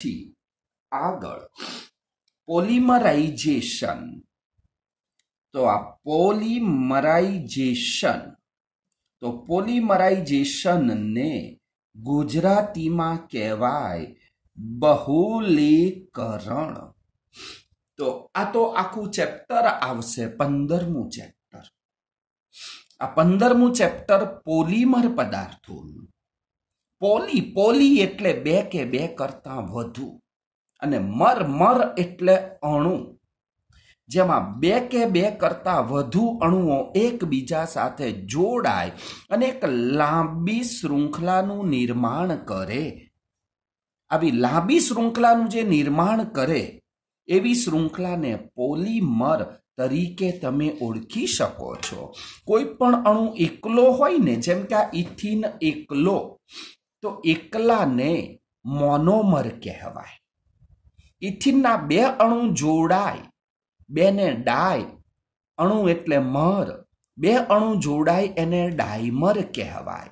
થી આગળ પોલિમરાઇઝેશન તો આ પોલિમરાઇઝેશન તો પોલિમરાઇઝેશનને ગુજરાતીમાં કહેવાય બહુલીકરણ તો આ તો આખું ચેપ્ટર આવશે પંદરમું ચેપ્ટર આ પંદરમું ચેપ્ટર પોલિમર પદાર્થોનું પોલી પોલી એટલે બે કે બે કરતાં વધુ અને મર મર એટલે અણુ જેમાં બે કે બે કરતાં વધુ અણુઓ એકબીજા સાથે જોડાય અને એક લાંબી શૃંખલાનું નિર્માણ કરે આવી લાંબી શૃંખલાનું જે નિર્માણ કરે એવી શૃંખલાને પોલીમર તરીકે તમે ઓળખી શકો છો કોઈ પણ અણુ એકલો હોય ને જેમ કે આ ઇથિન એકલો તો એકલાને મોનોમર કહેવાય ઇથિનના બે અણુ જોડાય બેને ડાય અણુ એટલે મર બે અણુ જોડાય એને ડાયમર કહેવાય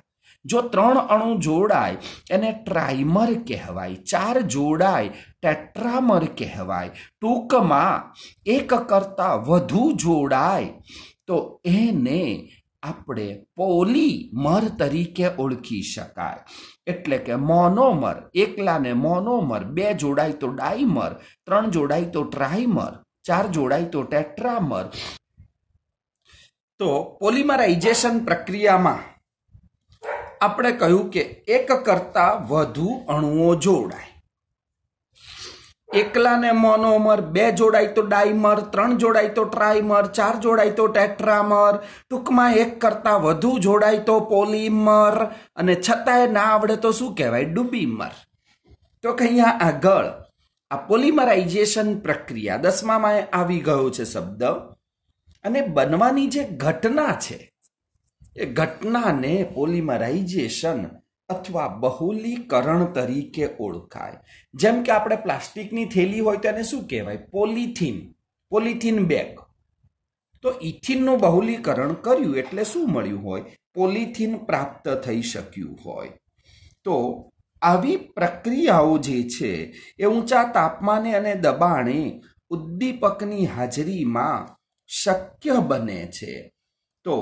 જો ત્રણ અણુ જોડાય એને ટ્રાઇમર કહેવાય ચાર જોડાય ટેટ્રામર કહેવાય ટૂંકમાં એક કરતાં વધુ જોડાય તો એને આપણે પોલીમર તરીકે ઓળખી શકાય એટલે કે મોનોમર એકલાને મોનોમર બે જોડાય તો ડાયમર ત્રણ જોડાય તો ટ્રાઇમર ચાર જોડાય તો ટેટ્રામર તો પોલિમરાઇઝેશન પ્રક્રિયામાં આપણે કહ્યું કે એક કરતાં વધુ અણુઓ જોડાય એકલાને મોનોમર બે જોડાય તો ડાયમર ત્રણ જોડાય તો ટ્રાઇમર ચાર જોડાય તો ટેટ્રામર ટૂંકમાં એક કરતાં વધુ જોડાય તો પોલીમર અને છતાંય ના આવડે તો શું કહેવાય ડુબીમર તો કે અહીંયા આગળ આ પોલિમરાઇઝેશન પ્રક્રિયા દસમામાં આવી ગયો છે શબ્દ અને બનવાની જે ઘટના છે એ ઘટનાને પોલિમરાઇઝેશન અથવા બહુલીકરણ તરીકે ઓળખાય જેમ કે આપણે પ્લાસ્ટિકની થેલી હોય તેને શું કહેવાય પોલિથીન પોલિથીન બેગ તો ઇથિનનું બહુલીકરણ કર્યું એટલે શું મળ્યું હોય પોલિથીન પ્રાપ્ત થઈ શક્યું હોય તો આવી પ્રક્રિયાઓ જે છે એ ઊંચા તાપમાને અને દબાણે ઉદ્દીપકની હાજરીમાં શક્ય બને છે તો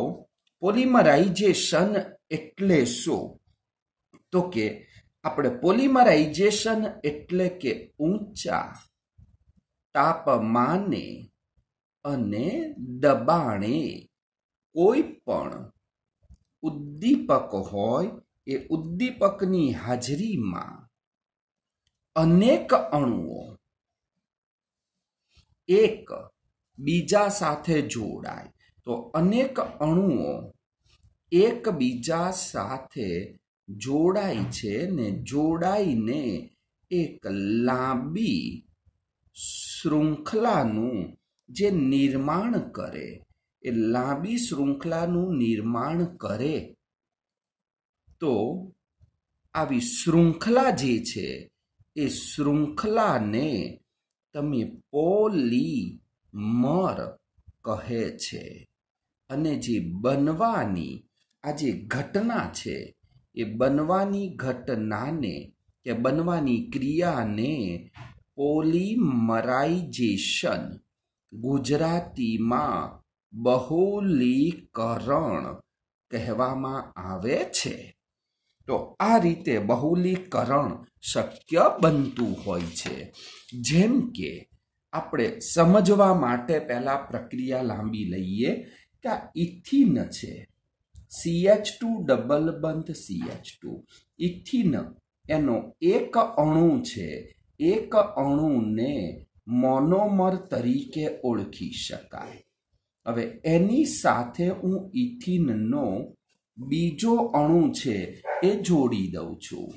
પોલિમરાઇઝેશન એટલે શું તો કે આપણે પોલિમરાઇઝેશન એટલે કે ઊંચા તાપમાને અને દબાણે કોઈ પણ ઉદ્દીપક હોય એ ઉદ્દીપકની હાજરીમાં અનેક અણુઓ એક બીજા સાથે જોડાય તો અનેક અણુઓ એકબીજા સાથે જોડાય છે ને જોડાઈને એક લાંબી શૃંખલાનું જે નિર્માણ કરે એ લાંબી શૃંખલાનું નિર્માણ કરે તો આવી શૃંખલા જે છે એ શૃંખલાને તમે પોલી મર કહે છે અને જે બનવાની આ જે ઘટના છે એ બનવાની ઘટનાને કે બનવાની ક્રિયાને પોલિમરાઇઝેશન ગુજરાતીમાં બહુલીકરણ કહેવામાં આવે છે તો આ રીતે બહુલીકરણ શક્ય બનતું હોય છે જેમ કે આપણે સમજવા માટે પહેલાં પ્રક્રિયા લાંબી લઈએ કે આ ઇથિન છે સી એચ ટુ ડબલ બંધ સી એચ ટુ ઇથિન એનો એક અણુ છે એક અણુને મોનોમર તરીકે ઓળખી શકાય હવે એની સાથે હું ઇથિનનો બીજો અણુ છે એ જોડી દઉં છું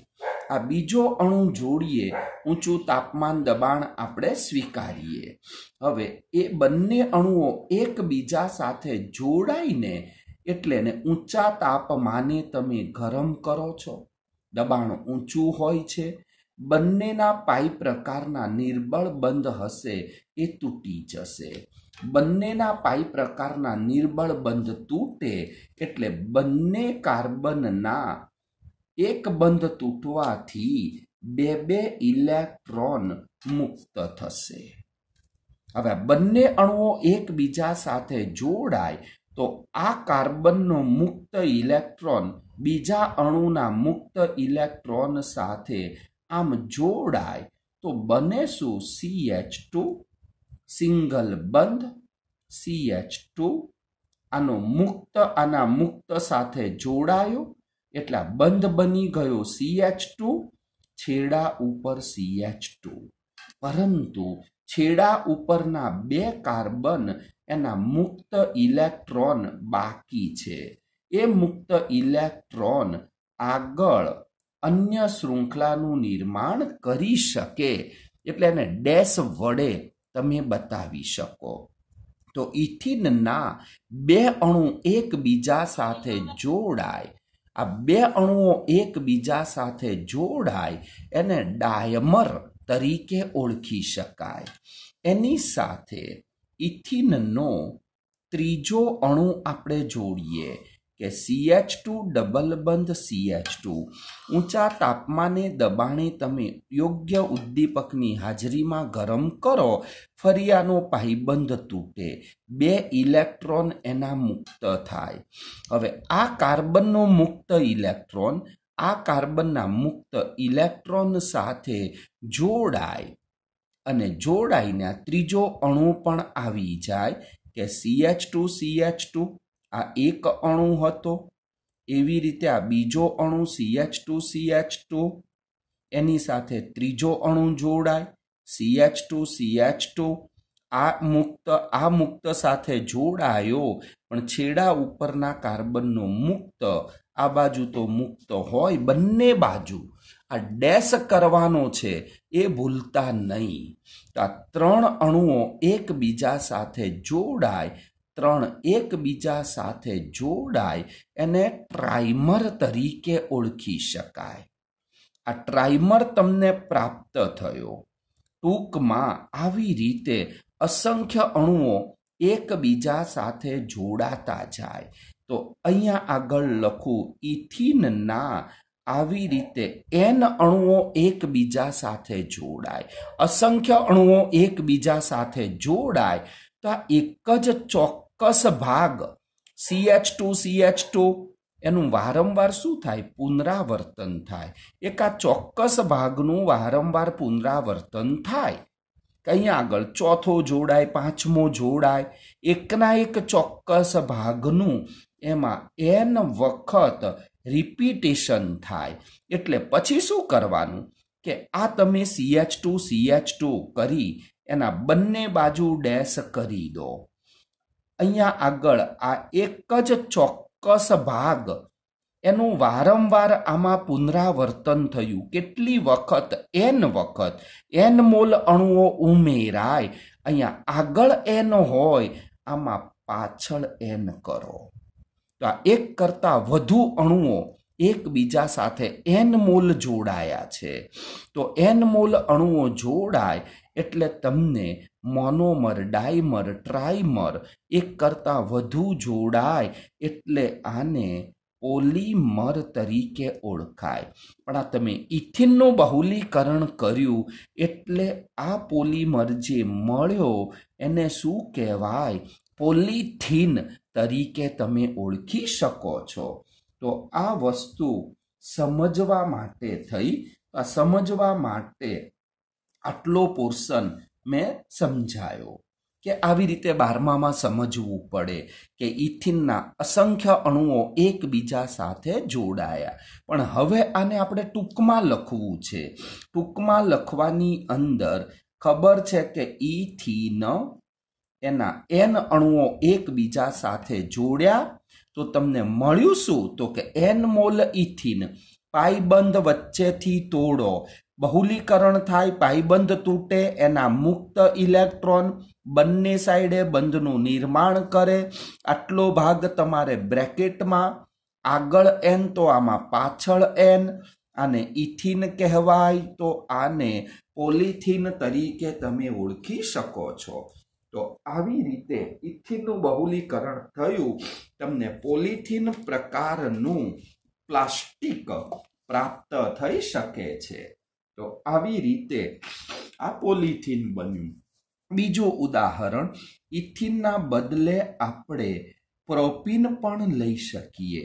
આ બીજો અણુ જોડીએ ઊંચું તાપમાન દબાણ આપણે સ્વીકારીએ હવે એ બંને અણુઓ એકબીજા સાથે જોડાઈને એટલે ને ઊંચા તાપમાને તમે ગરમ કરો છો દબાણ ઊંચું હોય છે બંનેના પાઈપ પ્રકારના નિર્બળ બંધ હશે એ તૂટી જશે બંનેના પાઈપ પ્રકારના નિર્બળ બંધ તૂટે એટલે બંને કાર્બનના એક બંધ તૂટવાથી બે બે ઇલેક્ટ્રોન મુક્ત થશે હવે બંને અણુઓ એકબીજા સાથે જોડાય તો આ કાર્બનનો મુક્ત ઇલેક્ટ્રોન બીજા અણુના મુક્ત ઇલેક્ટ્રોન સાથે આમ જોડાય તો બને શું સી એચ ટુ સિંગલ બંધ સી એચ ટુ આનો મુક્ત આના મુક્ત સાથે જોડાયો એટલા બંધ બની ગયો સી એચ ટુ છેડા ઉપર સી એચ ટુ પરંતુ છેડા ઉપરના બે કાર્બન એના મુક્ત ઇલેક્ટ્રોન બાકી છે એ મુક્ત ઇલેક્ટ્રોન આગળ અન્ય શૃંખલાનું નિર્માણ કરી શકે એટલે એને ડેશ વડે તમે બતાવી શકો તો ઇથિનના બે અણુ એકબીજા સાથે જોડાય આ બે અણુઓ એકબીજા સાથે જોડાય એને ડાયમર તરીકે ઓળખી શકાય એની સાથે ઇથિનનો ત્રીજો અણુ આપણે જોડીએ કે સી એચ ટુ ડબલ બંધ સી એચ ટુ ઊંચા તાપમાને દબાણે તમે યોગ્ય ઉદ્દીપકની હાજરીમાં ગરમ કરો ફરિયાનો આનો પાઇબંધ તૂટે બે ઇલેક્ટ્રોન એના મુક્ત થાય હવે આ કાર્બનનો મુક્ત ઇલેક્ટ્રોન આ કાર્બનના મુક્ત ઇલેક્ટ્રોન સાથે જોડાય અને જોડાઈને ત્રીજો અણુ પણ આવી જાય કે સીએચ ટુ સીએચ ટુ આ એક અણુ હતો એવી રીતે આ બીજો અણુ સીએચ ટુ સીએચ ટુ એની સાથે ત્રીજો અણુ જોડાય સીએચ ટુ સીએચ ટુ આ મુક્ત આ મુક્ત સાથે જોડાયો પણ છેડા ઉપરના કાર્બનનો મુક્ત આ બાજુ તો મુક્ત હોય બંને બાજુ આ ડેસ કરવાનો છે એ ભૂલતા નહીં આ ત્રણ અણુઓ એકબીજા સાથે જોડાય ત્રણ એકબીજા સાથે જોડાય એને ટ્રાઇમર તરીકે ઓળખી શકાય આ ટ્રાઇમર તમને પ્રાપ્ત થયો ટૂંકમાં આવી રીતે અસંખ્ય અણુઓ એકબીજા સાથે જોડાતા જાય તો અહીંયા આગળ લખું ઇથિનના આવી રીતે એન અણુઓ એકબીજા સાથે જોડાય અસંખ્ય અણુઓ એકબીજા સાથે જોડાય તો આ એક જ ચોક્કસ ભાગ સીએચ ટુ સીએચ ટુ એનું વારંવાર શું થાય પુનરાવર્તન થાય એક આ ચોક્કસ ભાગનું વારંવાર પુનરાવર્તન થાય કંઈ આગળ ચોથો જોડાય પાંચમો જોડાય એકના એક ચોક્કસ ભાગનું એમાં એન વખત રિપીટેશન થાય એટલે પછી શું કરવાનું કે આ તમે સીએચ ટુ સીએચ ટુ કરી એના બંને બાજુ ડેશ કરી દો અહીંયા આગળ આ એક જ ચોક્કસ ભાગ એનું વારંવાર આમાં પુનરાવર્તન થયું કેટલી વખત એન વખત એન મોલ અણુઓ ઉમેરાય અહીંયા આગળ એન હોય આમાં પાછળ એન કરો એક કરતાં વધુ અણુઓ એકબીજા સાથે એન મોલ જોડાયા છે તો એન મોલ અણુઓ જોડાય એટલે તમને મોનોમર ડાયમર ટ્રાઇમર એક કરતાં વધુ જોડાય એટલે આને પોલીમર તરીકે ઓળખાય પણ આ તમે ઇથિનનું બહુલીકરણ કર્યું એટલે આ પોલીમર જે મળ્યો એને શું કહેવાય પોલિથીન તરીકે તમે ઓળખી શકો છો તો આ વસ્તુ સમજવા માટે થઈ સમજવા માટે આટલો પોર્શન મેં સમજાયો કે આવી રીતે બારમામાં સમજવું પડે કે ઇથિનના અસંખ્ય અણુઓ એકબીજા સાથે જોડાયા પણ હવે આને આપણે ટૂંકમાં લખવું છે ટૂંકમાં લખવાની અંદર ખબર છે કે ઇથિન એના એન અણુઓ એકબીજા સાથે જોડ્યા તો તમને મળ્યું શું તો કે એન મોલ ઇથિન પાયબંધ વચ્ચેથી તોડો બહુલીકરણ થાય પાયબંધ તૂટે એના મુક્ત ઇલેક્ટ્રોન બંને સાઈડે બંધનું નિર્માણ કરે આટલો ભાગ તમારે બ્રેકેટમાં આગળ એન તો આમાં પાછળ એન અને ઇથિન કહેવાય તો આને પોલિથિન તરીકે તમે ઓળખી શકો છો તો આવી રીતે ઇથિનનું બહુલીકરણ થયું તમને પોલિથિન પ્રકારનું પ્લાસ્ટિક પ્રાપ્ત થઈ શકે છે તો આવી રીતે આ પોલિથિન બન્યું બીજું ઉદાહરણ ઇથિનના બદલે આપણે પ્રોપિન પણ લઈ શકીએ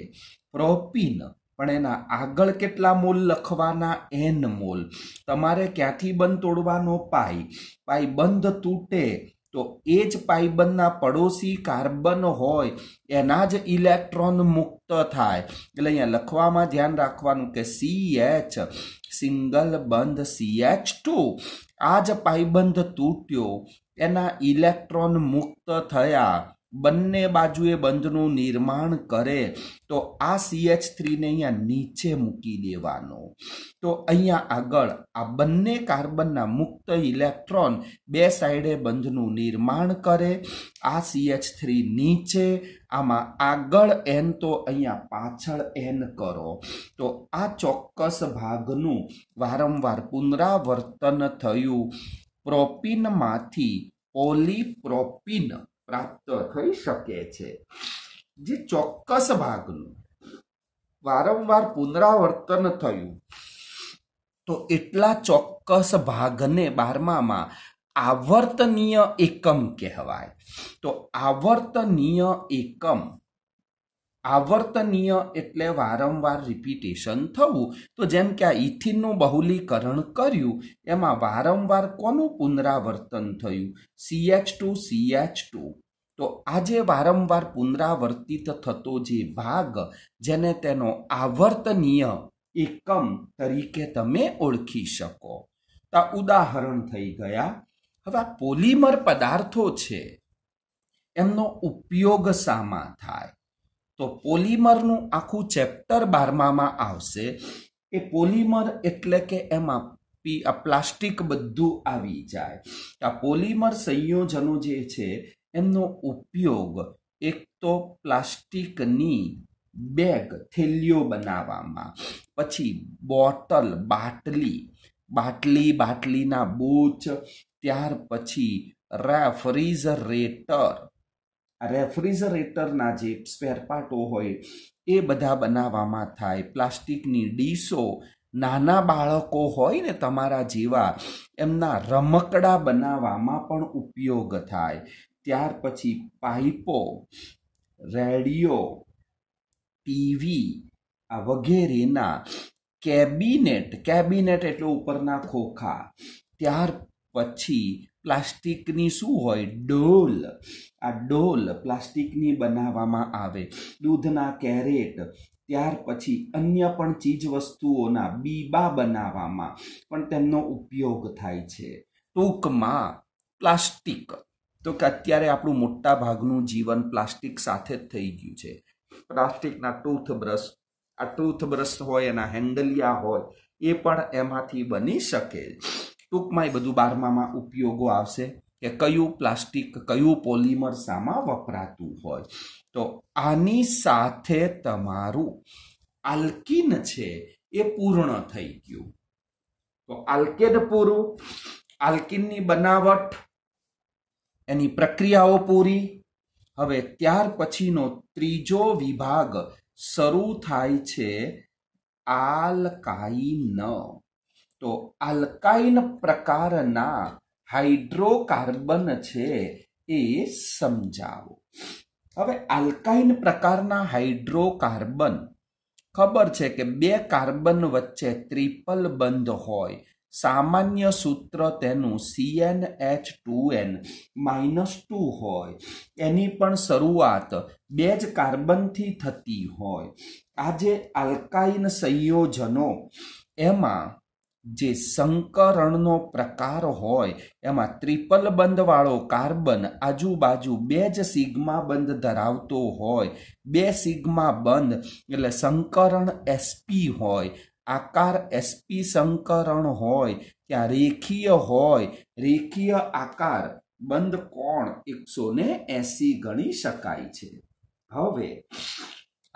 પ્રોપિન પણ એના આગળ કેટલા મોલ લખવાના એન મોલ તમારે ક્યાંથી બંધ તોડવાનો પાઈ પાઈ બંધ તૂટે તો એ જ પાઇબંધના પડોશી કાર્બન હોય એના જ ઇલેક્ટ્રોન મુક્ત થાય એટલે અહીંયા લખવામાં ધ્યાન રાખવાનું કે સી એચ સિંગલ બંધ સી એચ ટુ આ જ પાઇબંધ તૂટ્યો એના ઇલેક્ટ્રોન મુક્ત થયા બંને બાજુએ બંધનું નિર્માણ કરે તો આ સીએચ થ્રીને અહીંયા નીચે મૂકી દેવાનો તો અહીંયા આગળ આ બંને કાર્બનના મુક્ત ઇલેક્ટ્રોન બે સાઈડે બંધનું નિર્માણ કરે આ સીએચ થ્રી નીચે આમાં આગળ એન તો અહીંયા પાછળ એન કરો તો આ ચોક્કસ ભાગનું વારંવાર પુનરાવર્તન થયું પ્રોપિનમાંથી પોલીપ્રોપિન પ્રાપ્ત થઈ શકે છે જે ચોક્કસ ભાગનું વારંવાર પુનરાવર્તન થયું તો એટલા ચોક્કસ ભાગને બારમામાં આવર્તનીય એકમ કહેવાય તો આવર્તનીય એકમ આવર્તનીય એટલે વારંવાર રિપીટેશન થવું તો જેમ કે આ ઇથિનનું બહુલીકરણ કર્યું એમાં વારંવાર કોનું પુનરાવર્તન થયું સીએચ ટુ સીએચ ટુ તો આજે વારંવાર પુનરાવર્તિત થતો જે ભાગ જેને તેનો આવર્તનીય એકમ તરીકે તમે ઓળખી શકો તો ઉદાહરણ થઈ ગયા હવે આ પોલિમર પદાર્થો છે એમનો ઉપયોગ સામાં થાય તો પોલિમરનું આખું ચેપ્ટર બારમામાં આવશે એ પોલિમર એટલે કે એમાં પી આ પ્લાસ્ટિક બધું આવી જાય આ પોલિમર સંયોજનો જે છે એમનો ઉપયોગ એક તો પ્લાસ્ટિકની બેગ થેલીઓ બનાવવામાં પછી બોટલ બાટલી બાટલી બાટલીના બૂચ ત્યાર પછી રેફ્રિજરેટર રેફ્રિજરેટરના જે સ્પેર હોય એ બધા બનાવવામાં થાય પ્લાસ્ટિકની ડીશો નાના બાળકો હોય ને તમારા જેવા એમના રમકડા બનાવવામાં પણ ઉપયોગ થાય ત્યાર પછી પાઇપો રેડિયો ટીવી આ વગેરેના કેબિનેટ કેબિનેટ એટલે ઉપરના ખોખા ત્યાર પછી પ્લાસ્ટિકની શું હોય ડોલ આ ડોલ પ્લાસ્ટિકની બનાવવામાં આવે દૂધના કેરેટ ત્યાર પછી અન્ય પણ ચીજ વસ્તુઓના બીબા બનાવવામાં પણ તેમનો ઉપયોગ થાય છે ટૂંકમાં પ્લાસ્ટિક તો કે અત્યારે આપણું મોટા ભાગનું જીવન પ્લાસ્ટિક સાથે જ થઈ ગયું છે પ્લાસ્ટિકના ટૂથબ્રશ આ ટૂથબ્રશ હોય એના હેન્ડલિયા હોય એ પણ એમાંથી બની શકે ટૂંકમાં એ બધું બારમામાં ઉપયોગો આવશે કે કયું પ્લાસ્ટિક કયું પોલિમર શામાં વપરાતું હોય તો આની સાથે તમારું આલ્કિન છે એ પૂર્ણ થઈ ગયું તો આલ્કેડ પૂરું આલ્કિનની બનાવટ એની પ્રક્રિયાઓ પૂરી હવે ત્યાર પછીનો ત્રીજો વિભાગ શરૂ થાય છે આલકાઈન તો આલ્કાઇન પ્રકારના હાઇડ્રોકાર્બન છે એ સમજાવો હવે આલ્કાઇન પ્રકારના હાઇડ્રોકાર્બન ખબર છે કે બે કાર્બન વચ્ચે ત્રિપલ બંધ હોય સામાન્ય સૂત્ર તેનું C N H two N minus two હોય એની પણ શરૂઆત બે જ કાર્બનથી થતી હોય આ જે આલ્કાઇન સંયોજનો એમાં જે સંકરણનો પ્રકાર હોય એમાં ત્રિપલ બંધવાળો કાર્બન આજુબાજુ બે જ સિગ્મા બંધ ધરાવતો હોય બે સિગ્મા બંધ એટલે સંકરણ એસપી હોય આકાર એસપી સંકરણ હોય ત્યાં રેખીય હોય રેખીય આકાર બંધ કોણ એકસો ને એસી ગણી શકાય છે હવે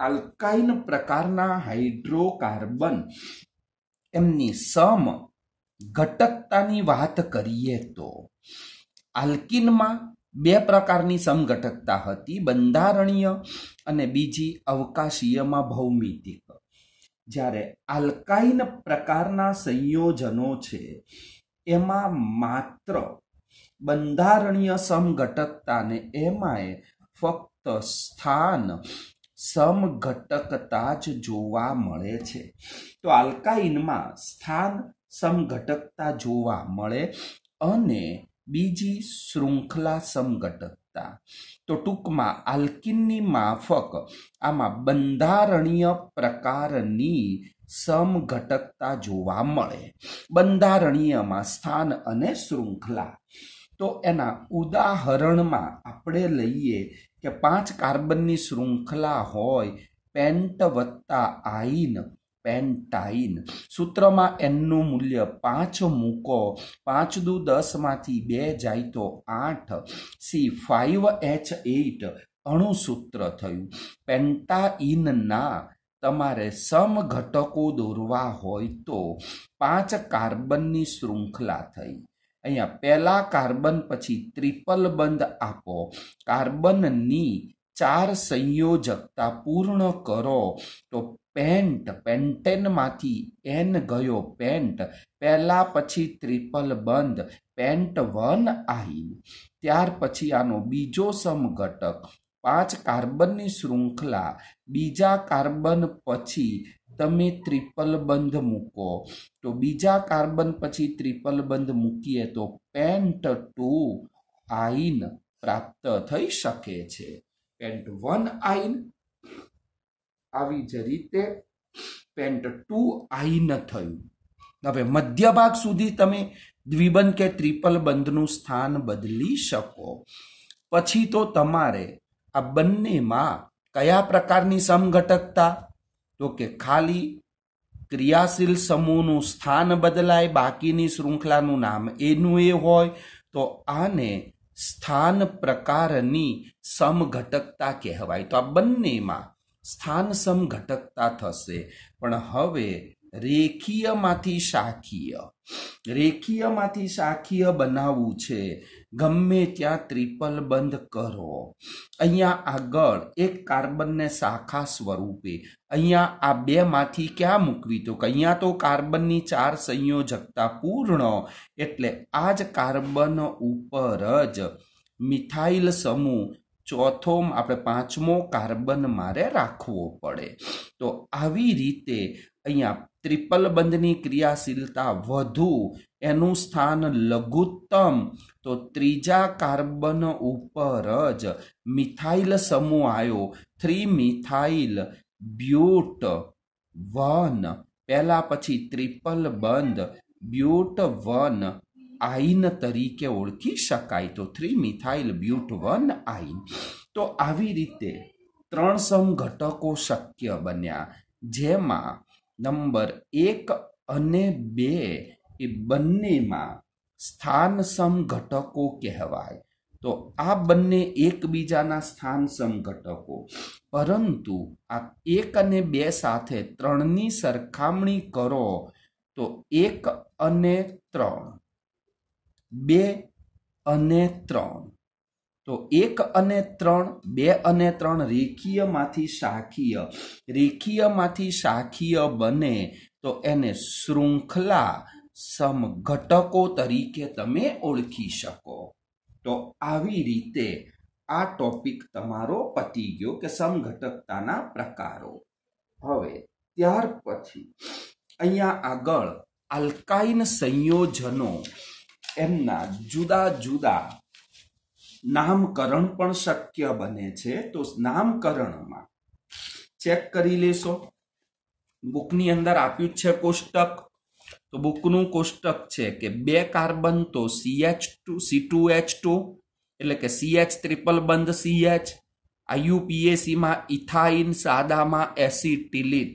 આલ્કાઇન પ્રકારના હાઇડ્રોકાર્બન એમની સમ ઘટકતાની વાત કરીએ તો આલ્કિનમાં બે પ્રકારની સમઘટકતા હતી બંધારણીય અને બીજી અવકાશીયમાં ભૌમિતિક જ્યારે આલ્કાઇન પ્રકારના સંયોજનો છે એમાં માત્ર બંધારણીય સમઘટકતાને એમાંય ફક્ત સ્થાન સમઘટકતા જ જોવા મળે છે તો આલ્કાઇનમાં સ્થાન સમઘટકતા જોવા મળે અને બીજી શૃંખલા સમઘટકતા તો ટૂંકમાં આલ્કિનની માફક આમાં બંધારણીય પ્રકારની સમઘટકતા જોવા મળે બંધારણીયમાં સ્થાન અને શૃંખલા તો એના ઉદાહરણમાં આપણે લઈએ કે પાંચ કાર્બનની શૃંખલા હોય પેન્ટ વત્તા આઈન પેન્ટાઇન સૂત્રમાં એનનું મૂલ્ય પાંચ મૂકો પાંચ દુ દસમાંથી બે જાય તો આઠ સી ફાઇવ એચ એઇટ અણુસૂત્ર થયું પેન્ટાઇનના તમારે સમઘટકો દોરવા હોય તો પાંચ કાર્બનની શૃંખલા થઈ અહીંયા પહેલા કાર્બન પછી ત્રિપલ બંધ આપો કાર્બનની ચાર સંયોજકતા પૂર્ણ કરો તો પેન્ટ પેન્ટેનમાંથી એન ગયો પેન્ટ પહેલાં પછી ત્રિપલ બંધ પેન્ટ વન આઈન ત્યાર પછી આનો બીજો સમઘટક પાંચ કાર્બનની શૃંખલા બીજા કાર્બન પછી તમે ત્રિપલ બંધ મૂકો તો બીજા કાર્બન પછી ત્રિપલ બંધ મૂકીએ તો પેન્ટ ટુ આઈન પ્રાપ્ત થઈ શકે છે પેન્ટ વન આઈન આવી જ રીતે પેન્ટ ટુ આઈ ન થયું હવે મધ્ય ભાગ સુધી તમે દ્વિબંધ કે ત્રિપલ બંધનું સ્થાન બદલી શકો પછી તો તમારે આ બંનેમાં કયા પ્રકારની સમઘટકતા તો કે ખાલી ક્રિયાશીલ સમૂહનું સ્થાન બદલાય બાકીની શૃંખલાનું નામ એનું એ હોય તો આને સ્થાન પ્રકારની સમઘટકતા કહેવાય તો આ બંનેમાં સ્થાન સમ ઘટકતા થશે પણ હવે રેખીયમાંથી શાખીય રેખીયમાંથી શાખીય બનાવવું છે ગમે ત્યાં ત્રિપલ બંધ કરો અહીંયા આગળ એક કાર્બનને શાખા સ્વરૂપે અહીંયા આ બેમાંથી ક્યાં મૂકવી તો કે અહીંયા તો કાર્બનની ચાર સંયોજકતા પૂર્ણ એટલે આ જ કાર્બન ઉપર જ મિથાઇલ સમૂહ ચોથો આપણે પાંચમો કાર્બન મારે રાખવો પડે તો આવી રીતે અહીંયા ત્રિપલ બંધની ક્રિયાશીલતા વધુ એનું સ્થાન લઘુત્તમ તો ત્રીજા કાર્બન ઉપર જ મિથાઇલ સમૂહ આવ્યો થ્રી મિથાઇલ બ્યુટ વન પહેલાં પછી ત્રિપલ બંધ બ્યુટ વન આઈન તરીકે ઓળખી શકાય તો three methyl but one yne તો આવી રીતે ત્રણ સંઘટકો શક્ય બન્યા જેમાં નંબર એક અને બે એ બંનેમાં સ્થાન સમઘટકો કહેવાય તો આ બંને એકબીજાના સ્થાન સમઘટકો પરંતુ આ એક અને બે સાથે ત્રણની સરખામણી કરો તો એક અને ત્રણ બે અને ત્રણ તો એક અને ત્રણ બે અને ત્રણ રેખીયમાંથી શાખીય રેખીયમાંથી શાખીય બને તો એને શૃંખલા સમઘટકો તરીકે તમે ઓળખી શકો તો આવી રીતે આ ટોપિક તમારો પતી ગયો કે સમઘટકતાના પ્રકારો હવે ત્યાર પછી અહીંયા આગળ આલ્કાઇન સંયોજનો એમના જુદા જુદા નામકરણ પણ શક્ય બને છે તો નામકરણમાં ચેક કરી લેશો બુકની અંદર આપ્યું છે કોષ્ટક તો બુકનું કોષ્ટક છે કે બે કાર્બન તો C H two C two H two એટલે કે સીએચ ત્રિપલ બંધ સીએચ આયુપીએસીમાં ઇથાઇન સાદામાં એસિટિલિન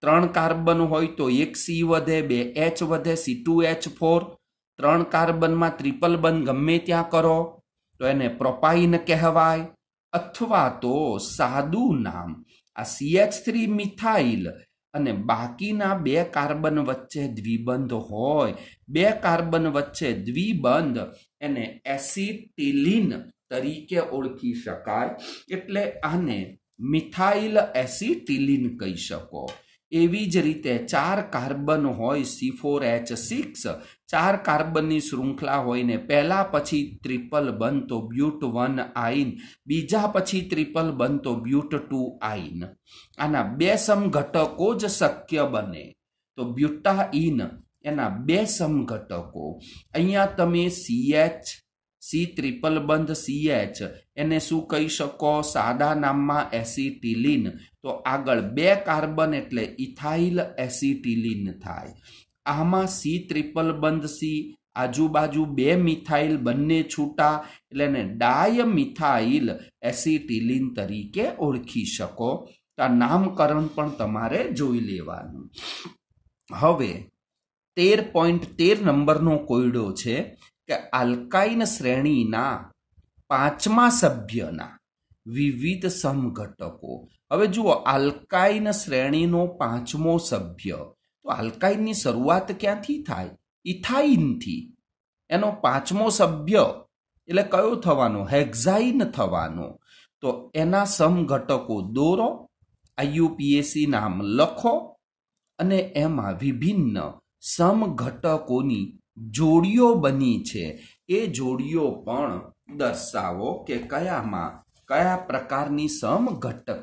ત્રણ કાર્બન હોય તો એક સી વધે બે એચ વધે સી ટુ એચ ફોર ત્રણ કાર્બનમાં ત્રિપલ બંધ ગમે ત્યાં કરો તો એને પ્રોપાઇન કહેવાય અથવા તો સાદું નામ આ સીએચ થ્રી મિથાઇલ અને બાકીના બે કાર્બન વચ્ચે દ્વિબંધ હોય બે કાર્બન વચ્ચે દ્વિબંધ એને એસિટિલિન તરીકે ઓળખી શકાય એટલે આને મિથાઇલ એસિટિલિન કહી શકો એવી જ રીતે ચાર કાર્બન હોય સી ફોર એચ સિક્સ ચાર કાર્બનની શૃંખલા હોય ને પહેલાં પછી ત્રિપલ બન તો બ્યુટ વન આઈન બીજા પછી ત્રિપલ બન તો બ્યુટ ટુ આઇન આના બે સમઘટકો જ શક્ય બને તો બ્યુટા ઇન એના બે સમઘટકો અહીંયા તમે સી એચ સી ત્રિપલ બંધ સી એચ એને શું કહી શકો સાદા નામમાં એસિટિલિન તો આગળ બે કાર્બન એટલે ઇથાઇલ એસિટિલિન થાય આમાં સી ત્રિપલ બંધ સી આજુબાજુ બે મિથાઇલ બંને છૂટા એટલે એને ડાય મિથાઇલ એસિટિલિન તરીકે ઓળખી શકો તો આ નામકરણ પણ તમારે જોઈ લેવાનું હવે તેર પોઈન્ટ તેર નંબરનો કોયડો છે કે આલ્કાઇન શ્રેણીના પાંચમા સભ્યના વિવિધ સમઘટકો હવે જુઓ આલ્કાઇન શ્રેણીનો પાંચમો સભ્ય તો આલ્કાઇનની શરૂઆત ક્યાંથી થાય ઇથાઇનથી એનો પાંચમો સભ્ય એટલે કયો થવાનો હેક્ઝાઇન થવાનો તો એના સમઘટકો દોરો આઈયુપીએસી નામ લખો અને એમાં વિભિન્ન સમઘટકોની જોડીઓ બની છે એ જોડીઓ પણ દર્શાવો કે કયામાં કયા પ્રકારની સમઘટકતા